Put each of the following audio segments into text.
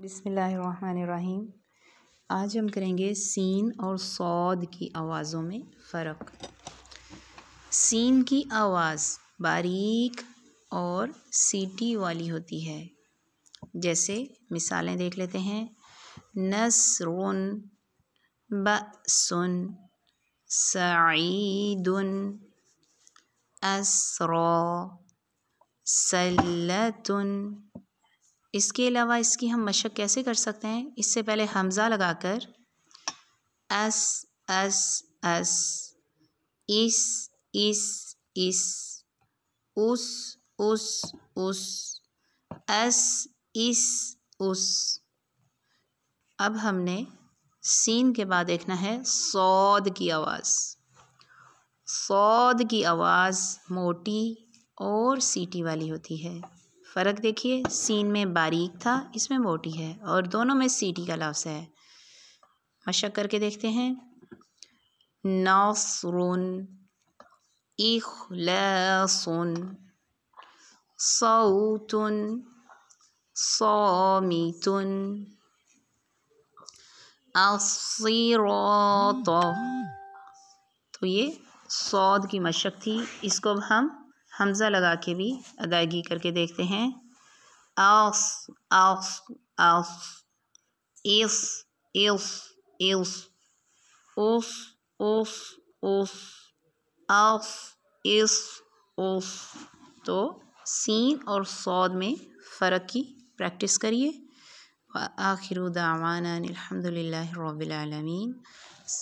बिसमीम आज हम करेंगे सीन और सौद की आवाज़ों में फ़र्क सीन की आवाज़ बारीक और सीटी वाली होती है जैसे मिसालें देख लेते हैं नसरुन बसन सईदन असरा सल्लतन इसके अलावा इसकी हम मशक कैसे कर सकते हैं इससे पहले हमज़ा लगाकर एस एस एस इस इस इस उस उस उस एस इस उस अब हमने सीन के बाद देखना है सौद की आवाज़ सौद की आवाज़ मोटी और सीटी वाली होती है फ़र्क देखिए सीन में बारीक था इसमें मोटी है और दोनों में सीटी का लफ्ज़ है मशक करके देखते हैं नासरुन इखलासुन सऊतुन सौमितुन तो ये सौद की मशक थी इसको अब हम हमज़ा लगा के भी अदायगी करके देखते हैं आस आस आस एस एस एस ओस ओस ओस आस एस ओस तो सीन और सौद में फ़र्क की प्रैक्टिस करिए आखिर दावाना अलहमदिल्ला रबीआलमीन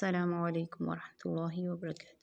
अल्लाम वरहमल वर्का